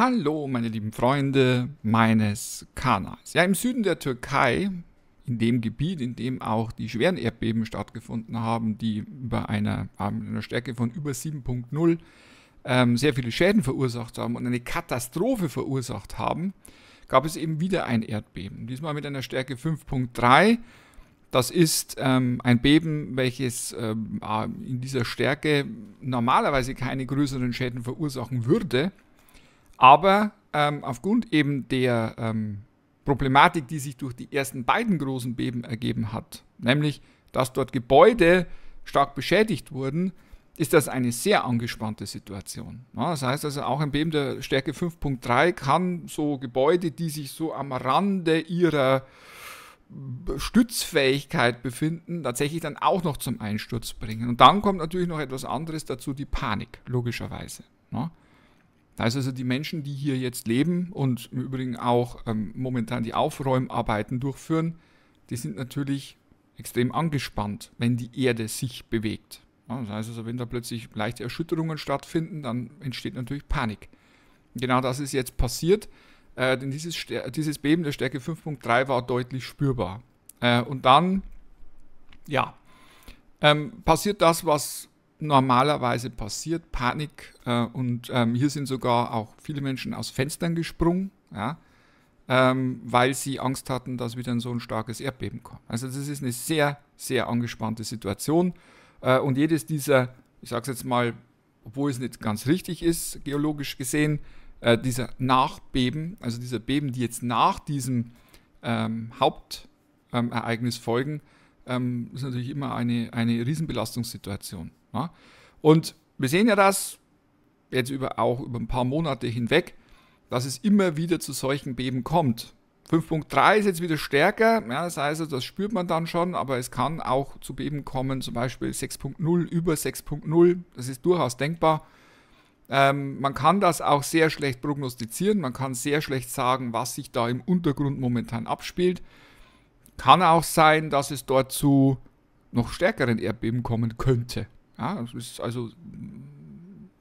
Hallo, meine lieben Freunde meines Kanals. Ja, im Süden der Türkei, in dem Gebiet, in dem auch die schweren Erdbeben stattgefunden haben, die über einer, einer Stärke von über 7.0 ähm, sehr viele Schäden verursacht haben und eine Katastrophe verursacht haben, gab es eben wieder ein Erdbeben. Diesmal mit einer Stärke 5.3. Das ist ähm, ein Beben, welches ähm, in dieser Stärke normalerweise keine größeren Schäden verursachen würde. Aber ähm, aufgrund eben der ähm, Problematik, die sich durch die ersten beiden großen Beben ergeben hat, nämlich dass dort Gebäude stark beschädigt wurden, ist das eine sehr angespannte Situation. Ja, das heißt also, auch ein Beben der Stärke 5.3 kann so Gebäude, die sich so am Rande ihrer äh, Stützfähigkeit befinden, tatsächlich dann auch noch zum Einsturz bringen. Und dann kommt natürlich noch etwas anderes dazu, die Panik, logischerweise. Ja. Das heißt also, die Menschen, die hier jetzt leben und im Übrigen auch ähm, momentan die Aufräumarbeiten durchführen, die sind natürlich extrem angespannt, wenn die Erde sich bewegt. Ja, das heißt also, wenn da plötzlich leichte Erschütterungen stattfinden, dann entsteht natürlich Panik. Genau das ist jetzt passiert, äh, denn dieses, dieses, Beben der Stärke 5.3 war deutlich spürbar. Äh, und dann, ja, ähm, passiert das, was normalerweise passiert, Panik. Äh, und ähm, hier sind sogar auch viele Menschen aus Fenstern gesprungen, ja, ähm, weil sie Angst hatten, dass wieder so ein starkes Erdbeben kommt. Also das ist eine sehr, sehr angespannte Situation. Äh, und jedes dieser, ich sage es jetzt mal, obwohl es nicht ganz richtig ist, geologisch gesehen, äh, dieser Nachbeben, also dieser Beben, die jetzt nach diesem ähm, Hauptereignis ähm, folgen, ähm, ist natürlich immer eine, eine Riesenbelastungssituation. Ja? Und wir sehen ja das jetzt über, auch über ein paar Monate hinweg, dass es immer wieder zu solchen Beben kommt. 5.3 ist jetzt wieder stärker, ja, das heißt, das spürt man dann schon, aber es kann auch zu Beben kommen, zum Beispiel 6.0 über 6.0, das ist durchaus denkbar. Ähm, man kann das auch sehr schlecht prognostizieren, man kann sehr schlecht sagen, was sich da im Untergrund momentan abspielt. Kann auch sein, dass es dort zu noch stärkeren Erdbeben kommen könnte. Ja, das ist also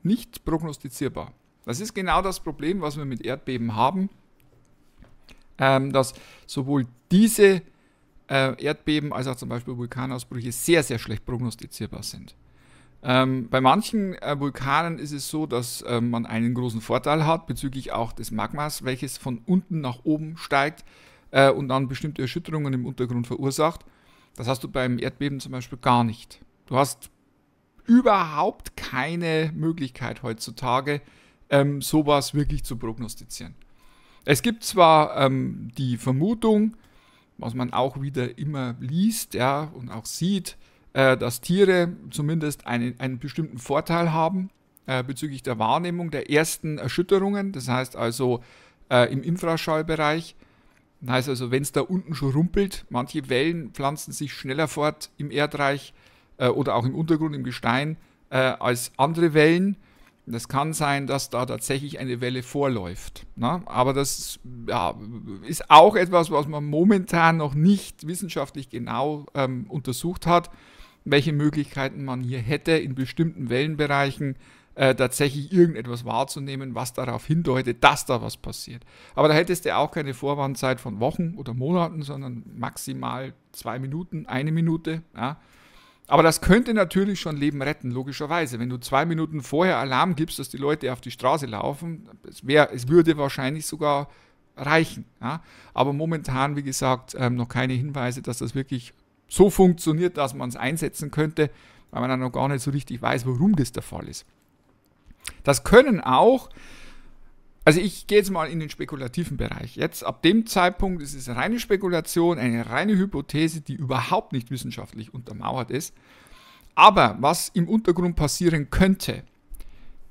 nicht prognostizierbar. Das ist genau das Problem, was wir mit Erdbeben haben, ähm, dass sowohl diese äh, Erdbeben als auch zum Beispiel Vulkanausbrüche sehr, sehr schlecht prognostizierbar sind. Ähm, bei manchen äh, Vulkanen ist es so, dass äh, man einen großen Vorteil hat bezüglich auch des Magmas, welches von unten nach oben steigt äh, und dann bestimmte Erschütterungen im Untergrund verursacht. Das hast du beim Erdbeben zum Beispiel gar nicht. Du hast überhaupt keine Möglichkeit heutzutage, ähm, sowas wirklich zu prognostizieren. Es gibt zwar ähm, die Vermutung, was man auch wieder immer liest ja, und auch sieht, äh, dass Tiere zumindest einen, einen bestimmten Vorteil haben äh, bezüglich der Wahrnehmung der ersten Erschütterungen, das heißt also äh, im Infraschallbereich. Das heißt also, wenn es da unten schon rumpelt, manche Wellen pflanzen sich schneller fort im Erdreich äh, oder auch im Untergrund, im Gestein, äh, als andere Wellen. Das kann sein, dass da tatsächlich eine Welle vorläuft. Ne? Aber das ja, ist auch etwas, was man momentan noch nicht wissenschaftlich genau ähm, untersucht hat, welche Möglichkeiten man hier hätte, in bestimmten Wellenbereichen äh, tatsächlich irgendetwas wahrzunehmen, was darauf hindeutet, dass da was passiert. Aber da hättest du auch keine Vorwarnzeit von Wochen oder Monaten, sondern maximal zwei Minuten, eine Minute. Ja? Aber das könnte natürlich schon Leben retten, logischerweise. Wenn du zwei Minuten vorher Alarm gibst, dass die Leute auf die Straße laufen, es, wär, es würde wahrscheinlich sogar reichen. Ja? Aber momentan, wie gesagt, ähm, noch keine Hinweise, dass das wirklich so funktioniert, dass man es einsetzen könnte, weil man dann noch gar nicht so richtig weiß, warum das der Fall ist. Das können auch also ich gehe jetzt mal in den spekulativen Bereich. Jetzt ab dem Zeitpunkt ist es reine Spekulation, eine reine Hypothese, die überhaupt nicht wissenschaftlich untermauert ist. Aber was im Untergrund passieren könnte,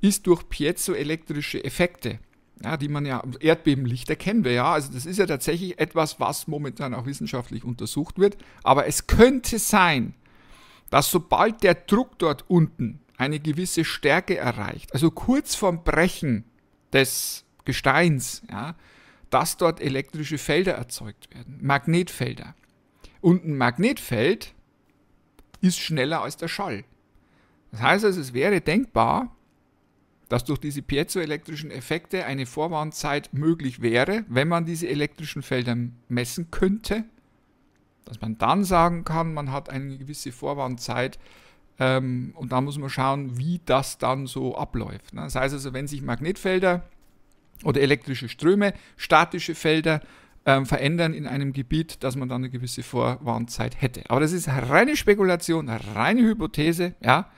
ist durch piezoelektrische Effekte, ja, die man ja, Erdbebenlicht erkennen wir ja, also das ist ja tatsächlich etwas, was momentan auch wissenschaftlich untersucht wird, aber es könnte sein, dass sobald der Druck dort unten eine gewisse Stärke erreicht, also kurz vorm Brechen des Gesteins, ja, dass dort elektrische Felder erzeugt werden, Magnetfelder. Und ein Magnetfeld ist schneller als der Schall. Das heißt also, es wäre denkbar, dass durch diese piezoelektrischen Effekte eine Vorwarnzeit möglich wäre, wenn man diese elektrischen Felder messen könnte, dass man dann sagen kann, man hat eine gewisse Vorwarnzeit ähm, und da muss man schauen, wie das dann so abläuft. Ne? Das heißt also, wenn sich Magnetfelder oder elektrische Ströme, statische Felder ähm, verändern in einem Gebiet, dass man dann eine gewisse Vorwarnzeit hätte. Aber das ist reine Spekulation, reine Hypothese, ja.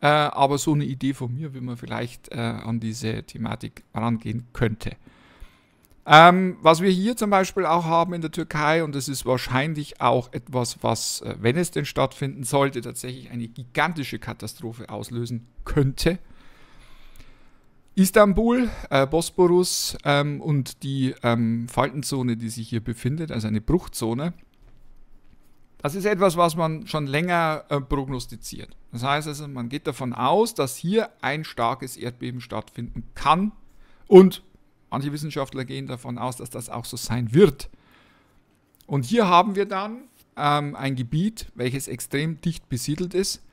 Äh, aber so eine Idee von mir, wie man vielleicht äh, an diese Thematik rangehen könnte. Ähm, was wir hier zum Beispiel auch haben in der Türkei, und das ist wahrscheinlich auch etwas, was, äh, wenn es denn stattfinden sollte, tatsächlich eine gigantische Katastrophe auslösen könnte, Istanbul, äh, Bosporus ähm, und die ähm, Faltenzone, die sich hier befindet, also eine Bruchzone. Das ist etwas, was man schon länger äh, prognostiziert. Das heißt also, man geht davon aus, dass hier ein starkes Erdbeben stattfinden kann und manche Wissenschaftler gehen davon aus, dass das auch so sein wird. Und hier haben wir dann ähm, ein Gebiet, welches extrem dicht besiedelt ist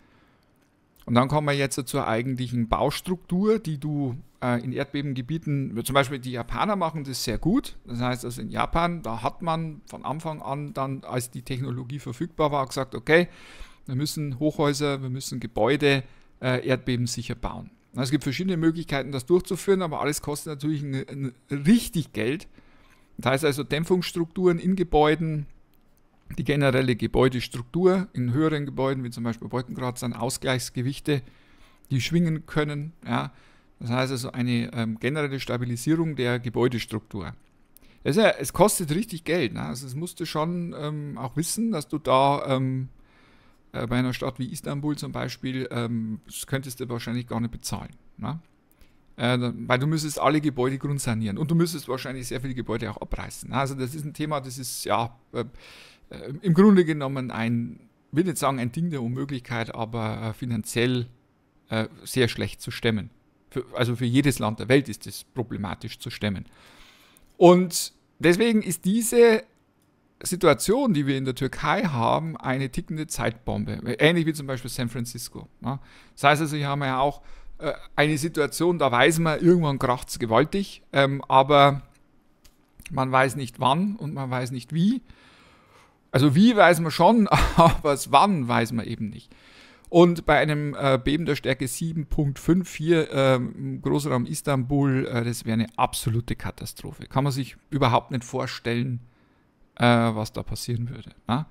und dann kommen wir jetzt zur eigentlichen Baustruktur, die du äh, in Erdbebengebieten, zum Beispiel die Japaner machen das sehr gut. Das heißt also in Japan, da hat man von Anfang an dann, als die Technologie verfügbar war, gesagt, okay, wir müssen Hochhäuser, wir müssen Gebäude äh, erdbebensicher bauen. Und es gibt verschiedene Möglichkeiten, das durchzuführen, aber alles kostet natürlich ein, ein richtig Geld. Das heißt also Dämpfungsstrukturen in Gebäuden, die generelle Gebäudestruktur in höheren Gebäuden, wie zum Beispiel Wolkengrad, sind Ausgleichsgewichte, die schwingen können. Ja. Das heißt also eine ähm, generelle Stabilisierung der Gebäudestruktur. Das ja, es kostet richtig Geld. Ne? Also es musst du schon ähm, auch wissen, dass du da ähm, äh, bei einer Stadt wie Istanbul zum Beispiel, ähm, das könntest du wahrscheinlich gar nicht bezahlen. Ne? Äh, weil du müsstest alle Gebäude grundsanieren und du müsstest wahrscheinlich sehr viele Gebäude auch abreißen. Ne? Also das ist ein Thema, das ist ja... Äh, äh, im Grunde genommen ein, ich will nicht sagen ein Ding der Unmöglichkeit, aber äh, finanziell äh, sehr schlecht zu stemmen. Für, also für jedes Land der Welt ist es problematisch zu stemmen. Und deswegen ist diese Situation, die wir in der Türkei haben, eine tickende Zeitbombe. Ähnlich wie zum Beispiel San Francisco. Ne? Das heißt also, hier haben wir ja auch äh, eine Situation, da weiß man, irgendwann kracht es gewaltig, ähm, aber man weiß nicht wann und man weiß nicht wie. Also wie weiß man schon, aber das wann weiß man eben nicht. Und bei einem äh, Beben der Stärke 7.5 hier ähm, im Großraum Istanbul, äh, das wäre eine absolute Katastrophe. Kann man sich überhaupt nicht vorstellen, äh, was da passieren würde. Na? Ne?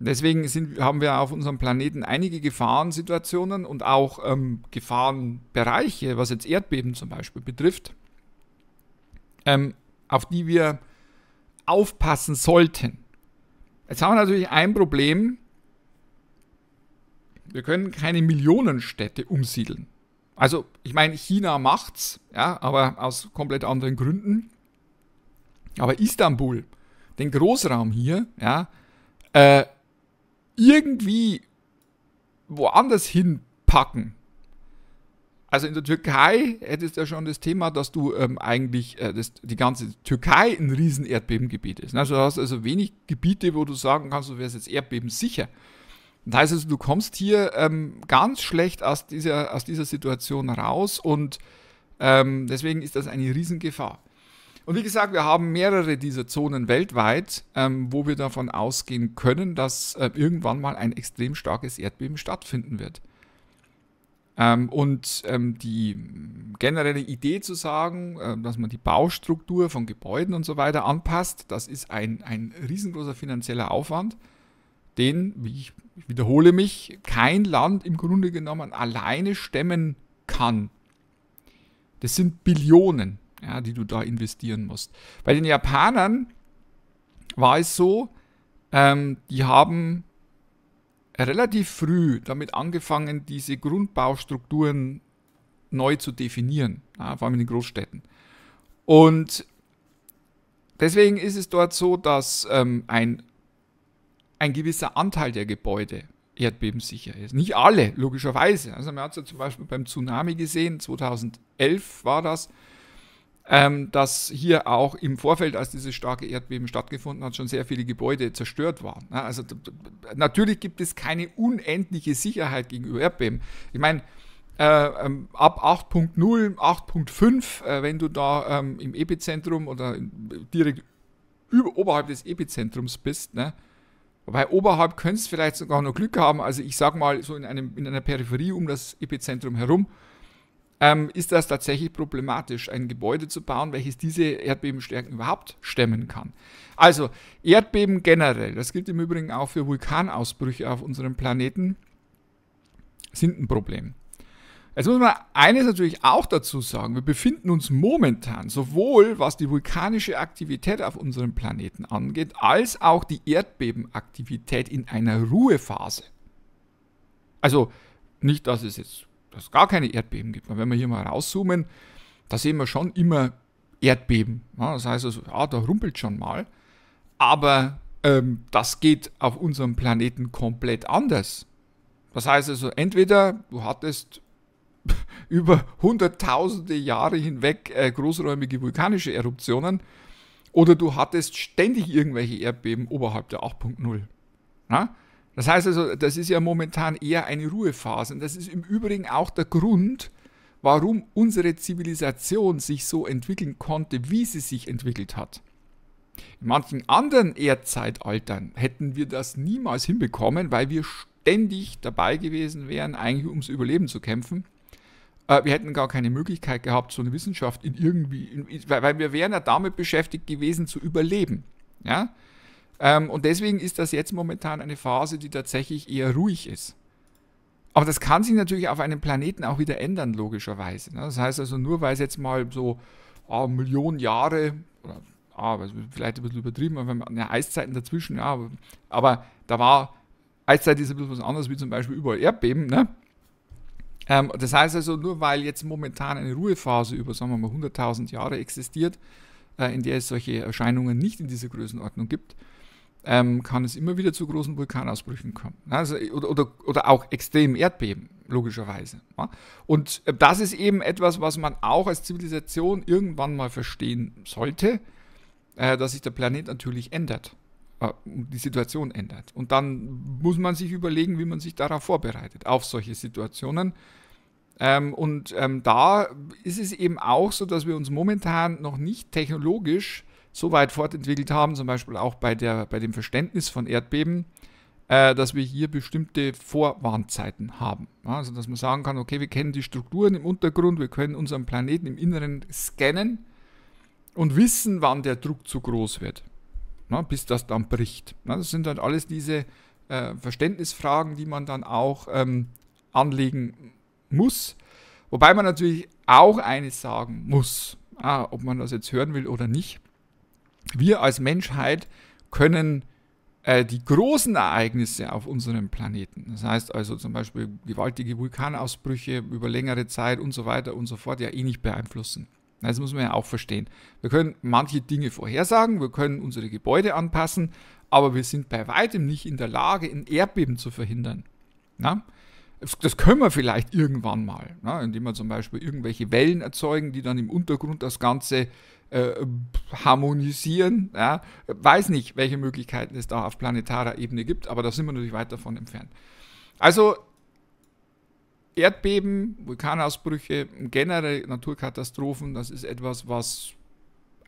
Deswegen sind, haben wir auf unserem Planeten einige Gefahrensituationen und auch ähm, Gefahrenbereiche, was jetzt Erdbeben zum Beispiel betrifft, ähm, auf die wir aufpassen sollten. Jetzt haben wir natürlich ein Problem. Wir können keine Millionenstädte umsiedeln. Also, ich meine, China macht's, ja, aber aus komplett anderen Gründen. Aber Istanbul, den Großraum hier, ja, äh, irgendwie woanders hinpacken. Also in der Türkei hättest du ja schon das Thema, dass du ähm, eigentlich äh, das, die ganze Türkei ein Riesenerdbebengebiet ist. Ne? Also du hast also wenig Gebiete, wo du sagen kannst, du wärst jetzt erdbebensicher. Das heißt also, du kommst hier ähm, ganz schlecht aus dieser, aus dieser Situation raus und ähm, deswegen ist das eine Riesengefahr. Und wie gesagt, wir haben mehrere dieser Zonen weltweit, ähm, wo wir davon ausgehen können, dass äh, irgendwann mal ein extrem starkes Erdbeben stattfinden wird. Ähm, und ähm, die generelle Idee zu sagen, äh, dass man die Baustruktur von Gebäuden und so weiter anpasst, das ist ein, ein riesengroßer finanzieller Aufwand, den, wie ich, ich wiederhole mich, kein Land im Grunde genommen alleine stemmen kann. Das sind Billionen, ja, die du da investieren musst. Bei den Japanern war es so, ähm, die haben relativ früh damit angefangen, diese Grundbaustrukturen neu zu definieren, ja, vor allem in den Großstädten. Und deswegen ist es dort so, dass ähm, ein, ein gewisser Anteil der Gebäude erdbebensicher ist. Nicht alle, logischerweise. Also man hat es ja zum Beispiel beim Tsunami gesehen, 2011 war das, ähm, dass hier auch im Vorfeld, als dieses starke Erdbeben stattgefunden hat, schon sehr viele Gebäude zerstört waren. Ja, also natürlich gibt es keine unendliche Sicherheit gegenüber Erdbeben. Ich meine, äh, ähm, ab 8.0, 8.5, äh, wenn du da ähm, im Epizentrum oder direkt über, oberhalb des Epizentrums bist, ne? Wobei oberhalb könntest du vielleicht sogar noch Glück haben. Also ich sag mal, so in, einem, in einer Peripherie um das Epizentrum herum, ähm, ist das tatsächlich problematisch, ein Gebäude zu bauen, welches diese Erdbebenstärken überhaupt stemmen kann. Also Erdbeben generell, das gilt im Übrigen auch für Vulkanausbrüche auf unserem Planeten, sind ein Problem. Jetzt muss man eines natürlich auch dazu sagen, wir befinden uns momentan sowohl was die vulkanische Aktivität auf unserem Planeten angeht, als auch die Erdbebenaktivität in einer Ruhephase. Also nicht, dass es jetzt dass es gar keine Erdbeben gibt. Aber wenn wir hier mal rauszoomen, da sehen wir schon immer Erdbeben. Ja, das heißt also, ja, da rumpelt schon mal. Aber ähm, das geht auf unserem Planeten komplett anders. Das heißt also, entweder du hattest über hunderttausende Jahre hinweg äh, großräumige vulkanische Eruptionen oder du hattest ständig irgendwelche Erdbeben oberhalb der 8.0. Das heißt also, das ist ja momentan eher eine Ruhephase. Und das ist im Übrigen auch der Grund, warum unsere Zivilisation sich so entwickeln konnte, wie sie sich entwickelt hat. In manchen anderen Erdzeitaltern hätten wir das niemals hinbekommen, weil wir ständig dabei gewesen wären, eigentlich ums Überleben zu kämpfen. Äh, wir hätten gar keine Möglichkeit gehabt, so eine Wissenschaft in irgendwie, in, weil wir wären ja damit beschäftigt gewesen, zu überleben. Ja? Ähm, und deswegen ist das jetzt momentan eine Phase, die tatsächlich eher ruhig ist. Aber das kann sich natürlich auf einem Planeten auch wieder ändern, logischerweise. Ne? Das heißt also, nur weil es jetzt mal so ah, Millionen Jahre, oder ah, vielleicht ein bisschen übertrieben, aber ja, Eiszeiten dazwischen, ja, aber, aber, da war, Eiszeit ist ein bisschen was anderes, wie zum Beispiel überall Erdbeben. Ne? Ähm, das heißt also, nur weil jetzt momentan eine Ruhephase über, sagen wir mal, 100.000 Jahre existiert, äh, in der es solche Erscheinungen nicht in dieser Größenordnung gibt, ähm, kann es immer wieder zu großen Vulkanausbrüchen kommen. Also, oder, oder, oder auch extremen Erdbeben, logischerweise. Ja? Und äh, das ist eben etwas, was man auch als Zivilisation irgendwann mal verstehen sollte, äh, dass sich der Planet natürlich ändert äh, die Situation ändert. Und dann muss man sich überlegen, wie man sich darauf vorbereitet, auf solche Situationen. Ähm, und ähm, da ist es eben auch so, dass wir uns momentan noch nicht technologisch so weit fortentwickelt haben, zum Beispiel auch bei, der, bei dem Verständnis von Erdbeben, äh, dass wir hier bestimmte Vorwarnzeiten haben. Ja, also dass man sagen kann, okay, wir kennen die Strukturen im Untergrund, wir können unseren Planeten im Inneren scannen und wissen, wann der Druck zu groß wird, ja, ne, bis das dann bricht. Ja, ne, das sind dann alles diese äh, Verständnisfragen, die man dann auch ähm, anlegen muss. Wobei man natürlich auch eines sagen muss, ah, ob man das jetzt hören will oder nicht wir als Menschheit können äh, die großen Ereignisse auf unserem Planeten, das heißt also zum Beispiel gewaltige Vulkanausbrüche über längere Zeit und so weiter und so fort, ja eh nicht beeinflussen. Das muss man ja auch verstehen. Wir können manche Dinge vorhersagen, wir können unsere Gebäude anpassen, aber wir sind bei weitem nicht in der Lage, ein Erdbeben zu verhindern. Na? Das können wir vielleicht irgendwann mal, ne? indem wir zum Beispiel irgendwelche Wellen erzeugen, die dann im Untergrund das Ganze äh, harmonisieren. Ja? Weiß nicht, welche Möglichkeiten es da auf planetarer Ebene gibt, aber da sind wir natürlich weit davon entfernt. Also Erdbeben, Vulkanausbrüche, generell Naturkatastrophen, das ist etwas, was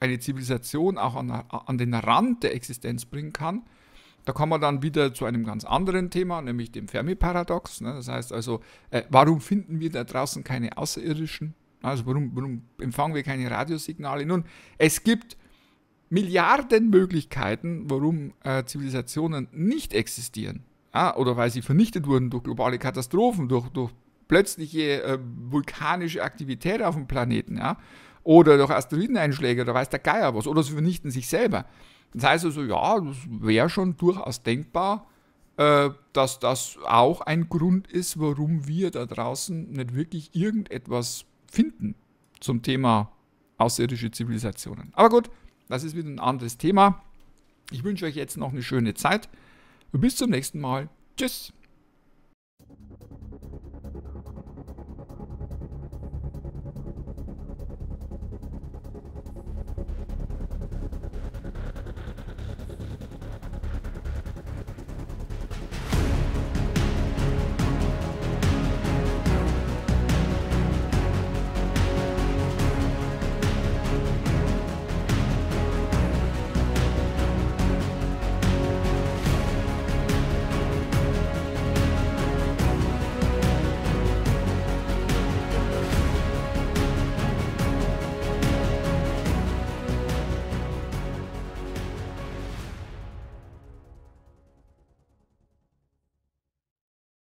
eine Zivilisation auch an, an den Rand der Existenz bringen kann. Da kommen wir dann wieder zu einem ganz anderen Thema, nämlich dem Fermi-Paradox. Ne? Das heißt also, äh, warum finden wir da draußen keine Außerirdischen? Also warum, warum empfangen wir keine Radiosignale? Nun, es gibt Milliarden Möglichkeiten, warum äh, Zivilisationen nicht existieren. Ja, oder weil sie vernichtet wurden durch globale Katastrophen, durch, durch plötzliche äh, vulkanische Aktivität auf dem Planeten. Ja? Oder durch Asteroideneinschläge oder weiß der Geier was. Oder sie vernichten sich selber. Das heißt also, ja, das wäre schon durchaus denkbar, äh, dass das auch ein Grund ist, warum wir da draußen nicht wirklich irgendetwas finden zum Thema außerirdische Zivilisationen. Aber gut, das ist wieder ein anderes Thema. Ich wünsche euch jetzt noch eine schöne Zeit. Bis zum nächsten Mal. Tschüss.